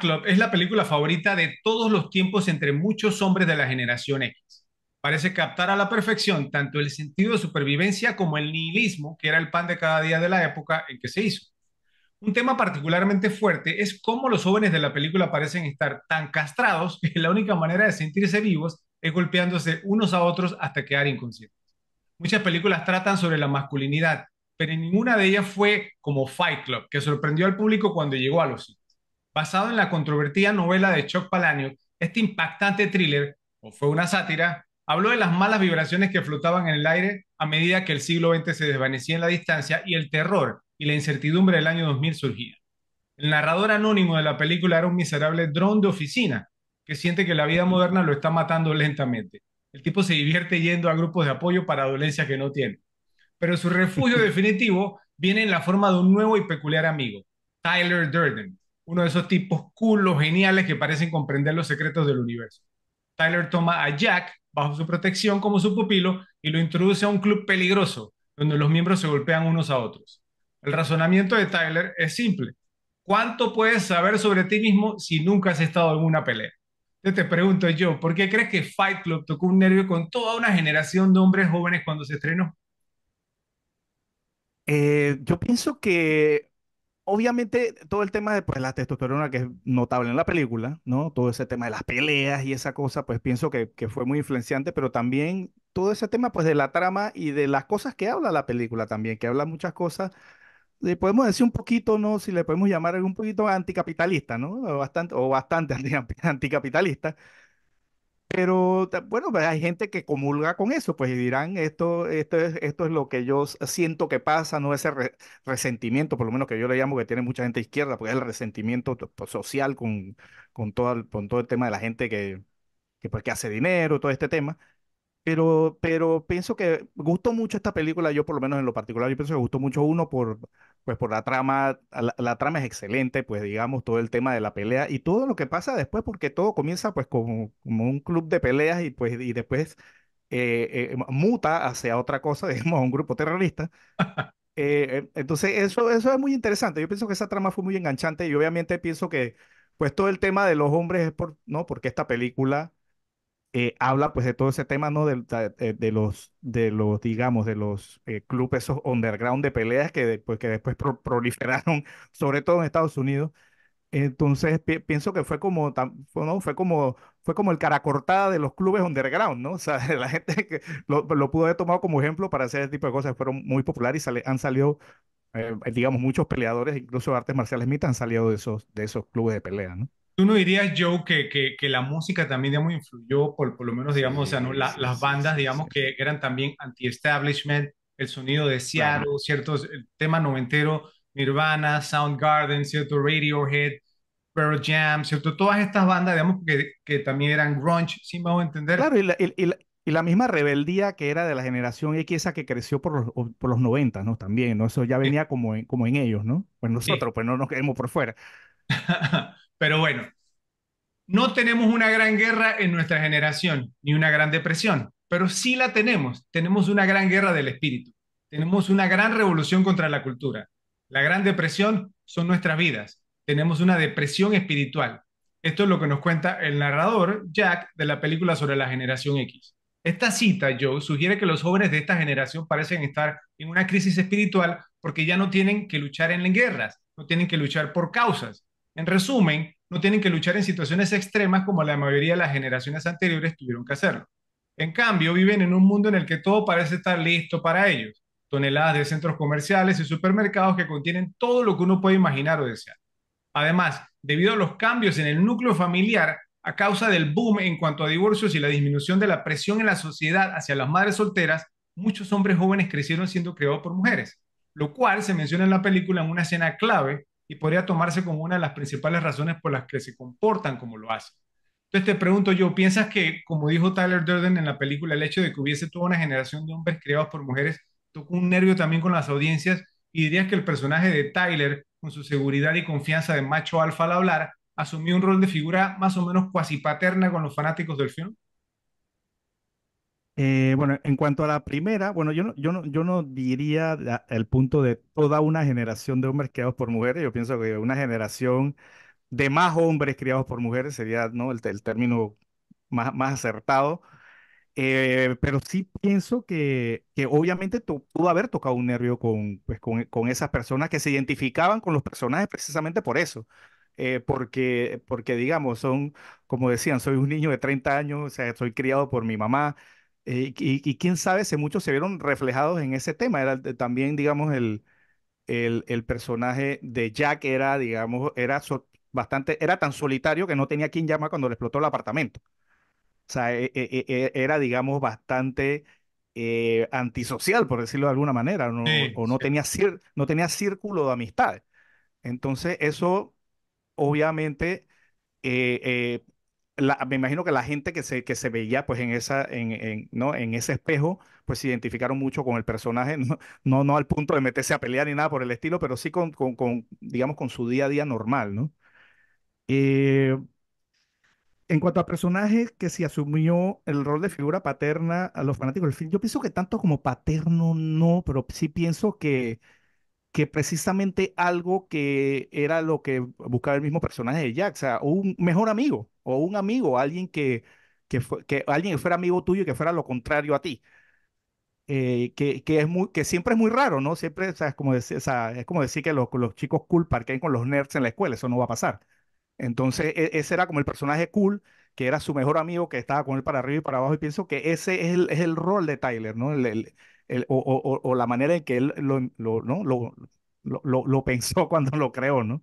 Fight Club es la película favorita de todos los tiempos entre muchos hombres de la generación X. Parece captar a la perfección tanto el sentido de supervivencia como el nihilismo, que era el pan de cada día de la época en que se hizo. Un tema particularmente fuerte es cómo los jóvenes de la película parecen estar tan castrados que la única manera de sentirse vivos es golpeándose unos a otros hasta quedar inconscientes. Muchas películas tratan sobre la masculinidad, pero ninguna de ellas fue como Fight Club, que sorprendió al público cuando llegó a los cines basado en la controvertida novela de Chuck Palahniuk, este impactante thriller, o fue una sátira, habló de las malas vibraciones que flotaban en el aire a medida que el siglo XX se desvanecía en la distancia y el terror y la incertidumbre del año 2000 surgían. El narrador anónimo de la película era un miserable dron de oficina que siente que la vida moderna lo está matando lentamente. El tipo se divierte yendo a grupos de apoyo para dolencias que no tiene. Pero su refugio definitivo viene en la forma de un nuevo y peculiar amigo, Tyler Durden, uno de esos tipos culos geniales que parecen comprender los secretos del universo. Tyler toma a Jack bajo su protección como su pupilo y lo introduce a un club peligroso, donde los miembros se golpean unos a otros. El razonamiento de Tyler es simple. ¿Cuánto puedes saber sobre ti mismo si nunca has estado en una pelea? Yo te pregunto yo, ¿por qué crees que Fight Club tocó un nervio con toda una generación de hombres jóvenes cuando se estrenó? Eh, yo pienso que obviamente todo el tema de pues, la testosterona que es notable en la película, ¿no? Todo ese tema de las peleas y esa cosa, pues pienso que, que, fue muy influenciante, pero también todo ese tema pues de la trama y de las cosas que habla la película también, que habla muchas cosas, le podemos decir un poquito, ¿no? Si le podemos llamar un poquito anticapitalista, ¿no? Bastante, o bastante anticapitalista pero bueno, hay gente que comulga con eso, pues dirán, esto, esto, es, esto es lo que yo siento que pasa, no ese resentimiento, por lo menos que yo le llamo que tiene mucha gente izquierda, porque es el resentimiento pues, social con, con, todo, el tema de la gente que, que, pues, que hace dinero, todo este tema. Pero, pero pienso que gustó mucho esta película, yo por lo menos en lo particular, yo pienso que gustó mucho uno por, pues por la trama, la, trama es excelente, pues digamos, todo el tema de la pelea y todo lo que pasa después, porque todo comienza pues como, como un club de peleas y pues y después eh, eh, muta hacia otra cosa, digamos, a un grupo terrorista. Eh, entonces, eso, eso es muy interesante, yo pienso que esa trama fue muy enganchante y obviamente pienso que pues todo el tema de los hombres es por, ¿no? Porque esta película eh, habla pues de todo ese tema, ¿no? Eh, de, los, de los, digamos, de los eh, clubes esos underground de peleas que, pues, que después proliferaron, sobre todo en Estados Unidos. Entonces pienso que fue como, ¿no? fue como, fue como el cara cortada de los clubes underground, ¿no? O sea, la gente que lo, pudo haber tomado como ejemplo para hacer ese tipo de cosas, fueron muy populares y han salido, digamos, muchos peleadores, incluso artes marciales mixtas, han salido de esos, de esos clubes de pelea, ¿no? ¿Tú no dirías, Joe, que, que, que, la música también, digamos, influyó, por, por lo menos, digamos, o sea, ¿no? las bandas, digamos, que eran también anti-establishment, el sonido de Seattle, el tema noventero, Nirvana, Soundgarden, cierto, Radiohead, Pearl Jam, cierto, todas estas bandas, digamos, que, que también eran grunge, si me entender. Claro, y la, misma rebeldía que era de la generación X, esa que creció por los, por los 90, ¿no? También, ¿no? Eso ya venía como en, como en ellos, ¿no? Pues nosotros, pues no nos quedemos por fuera. Pero bueno, no tenemos una gran guerra en nuestra generación, ni una gran depresión, pero sí la tenemos. Tenemos una gran guerra del espíritu. Tenemos una gran revolución contra la cultura. La gran depresión son nuestras vidas. Tenemos una depresión espiritual. Esto es lo que nos cuenta el narrador Jack de la película sobre la generación X. Esta cita, Joe, sugiere que los jóvenes de esta generación parecen estar en una crisis espiritual porque ya no tienen que luchar en guerras, no tienen que luchar por causas, en resumen, no tienen que luchar en situaciones extremas como la mayoría de las generaciones anteriores tuvieron que hacerlo. En cambio, viven en un mundo en el que todo parece estar listo para ellos. Toneladas de centros comerciales y supermercados que contienen todo lo que uno puede imaginar o desear. Además, debido a los cambios en el núcleo familiar a causa del boom en cuanto a divorcios y la disminución de la presión en la sociedad hacia las madres solteras, muchos hombres jóvenes crecieron siendo criados por mujeres, lo cual se menciona en la película en una escena clave y podría tomarse como una de las principales razones por las que se comportan como lo hacen. Entonces te pregunto yo, ¿piensas que, como dijo Tyler Durden en la película, el hecho de que hubiese toda una generación de hombres criados por mujeres tocó un nervio también con las audiencias? Y dirías que el personaje de Tyler, con su seguridad y confianza de macho alfa al hablar, asumió un rol de figura más o menos cuasi paterna con los fanáticos del film? Eh, bueno, en cuanto a la primera, bueno, yo no, yo yo no diría el punto de toda una generación de hombres criados por mujeres. Yo pienso que una generación de más hombres criados por mujeres sería ¿no? el, término más, más acertado. Eh, pero sí pienso que, que obviamente pudo haber tocado un nervio con, pues, con, esas personas que se identificaban con los personajes precisamente por eso. Eh, porque, porque, digamos, son, como decían, soy un niño de 30 años, o sea, soy criado por mi mamá, eh, y, quién sabe si muchos se vieron reflejados en ese tema. Era también, digamos, el, el, personaje de Jack era, digamos, era bastante, era tan solitario que no tenía quien llama cuando le explotó el apartamento. O sea, e, e, e, era, digamos, bastante eh, antisocial, por decirlo de alguna manera, o no, tenía no tenía círculo de amistades. Entonces, eso, obviamente, eh, me imagino que la gente que se, que se veía pues en esa, en, ¿no? en ese espejo, pues se identificaron mucho con el personaje, no, no, al punto de meterse a pelear ni nada por el estilo, pero sí con, con, digamos, con su día a día normal, ¿no? Eh, en cuanto a personajes que se asumió el rol de figura paterna a los fanáticos del film, yo pienso que tanto como paterno no, pero sí pienso que, que precisamente algo que era lo que buscaba el mismo personaje de Jack, o sea, un mejor amigo o un amigo, alguien que, que, que, alguien fuera amigo tuyo y que fuera lo contrario a ti. Eh, que, que, es muy, que siempre es muy raro, ¿no? Siempre es, como decir, es como decir que los, chicos cool parquen con los nerds en la escuela, eso no va a pasar. Entonces, e, ese era como el personaje cool, que era su mejor amigo, que estaba con él para arriba y para abajo, y pienso que ese es el, es el rol de Tyler, ¿no? o, la manera en que él lo, ¿no? lo, lo, pensó cuando lo creó, ¿no?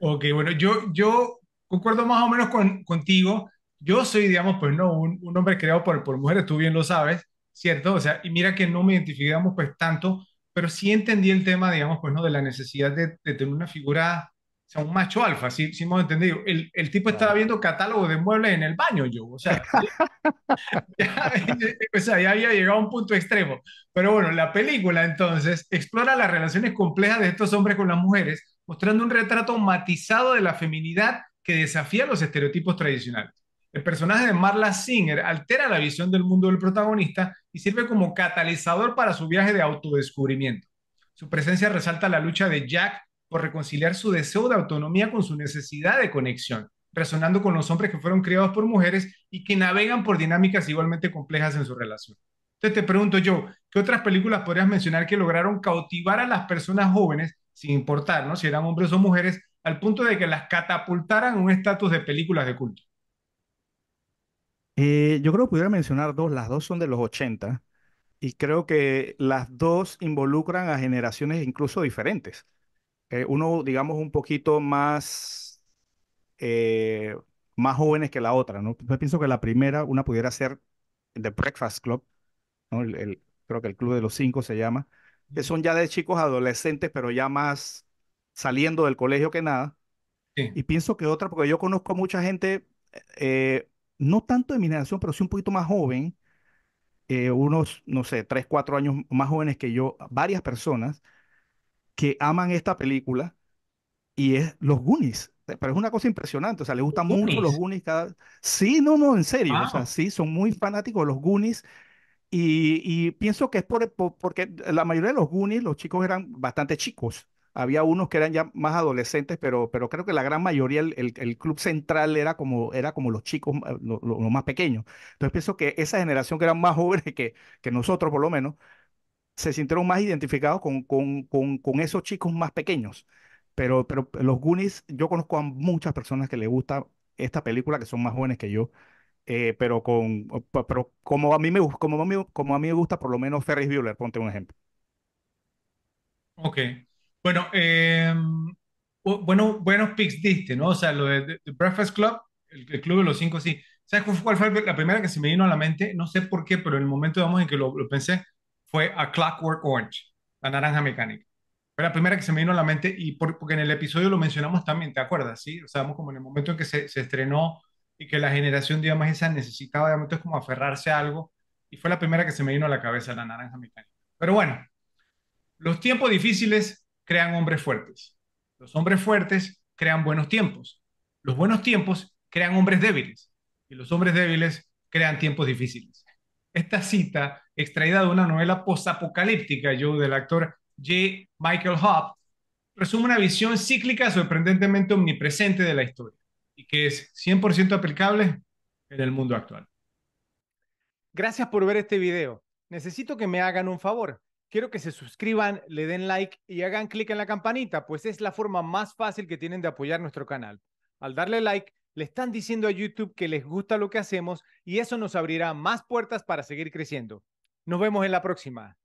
Ok, bueno, yo, yo concuerdo más o menos contigo. Yo soy, digamos, pues no, un, hombre creado por, por mujeres, tú bien lo sabes, ¿cierto? O sea, y mira que no me identificamos pues tanto, pero sí entendí el tema, digamos, pues no, de la necesidad de, tener una figura, o sea, un macho alfa, sí, hemos entendido. El, tipo estaba viendo catálogo de muebles en el baño, yo, o sea, o sea, ya había llegado a un punto extremo. Pero bueno, la película entonces explora las relaciones complejas de estos hombres con las mujeres, mostrando un retrato matizado de la feminidad que desafía los estereotipos tradicionales. El personaje de Marla Singer altera la visión del mundo del protagonista y sirve como catalizador para su viaje de autodescubrimiento. Su presencia resalta la lucha de Jack por reconciliar su deseo de autonomía con su necesidad de conexión, resonando con los hombres que fueron criados por mujeres y que navegan por dinámicas igualmente complejas en su relación. Entonces te pregunto yo, ¿qué otras películas podrías mencionar que lograron cautivar a las personas jóvenes, sin importar si eran hombres o mujeres, al punto de que las catapultaran un estatus de películas de culto? Eh, yo creo que pudiera mencionar dos, las dos son de los 80 y creo que las dos involucran a generaciones incluso diferentes. Eh, uno, digamos, un poquito más, eh, más jóvenes que la otra, ¿no? Yo pienso que la primera, una pudiera ser The Breakfast Club, ¿no? El, creo que el Club de los Cinco se llama, que son ya de chicos adolescentes, pero ya más saliendo del colegio que nada. Y pienso que otra, porque yo conozco a mucha gente, eh, no tanto de mi generación, pero sí un poquito más joven, eh, unos, no sé, tres, cuatro años más jóvenes que yo, varias personas que aman esta película y es los Goonies. Pero es una cosa impresionante, o sea, les gustan mucho los Goonies. Cada... Sí, no, no, en serio, o sea, sí, son muy fanáticos de los Goonies. Y, pienso que es por, porque la mayoría de los Goonies, los chicos eran bastante chicos. Había unos que eran ya más adolescentes, pero, pero creo que la gran mayoría, el, club central era como, era como los chicos, eh, los más pequeños. Entonces pienso que esa generación que eran más jóvenes que, que nosotros, por lo menos, se sintieron más identificados con, con, con, esos chicos más pequeños. Pero, pero los Goonies, yo conozco a muchas personas que les gusta esta película, que son más jóvenes que yo. Eh, pero con como a mí me como a como a mí me gusta por lo menos Ferris Bueller, ponte un ejemplo. Ok. Bueno, eh, bueno, buenos picks diste, ¿no? O sea, lo de, Breakfast Club, el, club de los cinco, sí. ¿Sabes cuál fue la primera que se me vino a la mente? No sé por qué, pero en el momento, en que lo, pensé, fue A Clockwork Orange, La Naranja Mecánica. Fue la primera que se me vino a la mente y porque en el episodio lo mencionamos también, ¿te acuerdas? Sí, o sea, como en el momento en que se, estrenó y que la generación, digamos, esa necesitaba, digamos, es como aferrarse a algo. Y fue la primera que se me vino a la cabeza, La Naranja Mecánica. Pero bueno, los tiempos difíciles crean hombres fuertes. Los hombres fuertes crean buenos tiempos. Los buenos tiempos crean hombres débiles. Y los hombres débiles crean tiempos difíciles. Esta cita, extraída de una novela postapocalíptica, yo, del actor J. Michael Hobb, resume una visión cíclica sorprendentemente omnipresente de la historia y que es 100% aplicable en el mundo actual. Gracias por ver este video. Necesito que me hagan un favor quiero que se suscriban, le den like y hagan clic en la campanita, pues es la forma más fácil que tienen de apoyar nuestro canal. Al darle like, le están diciendo a YouTube que les gusta lo que hacemos y eso nos abrirá más puertas para seguir creciendo. Nos vemos en la próxima.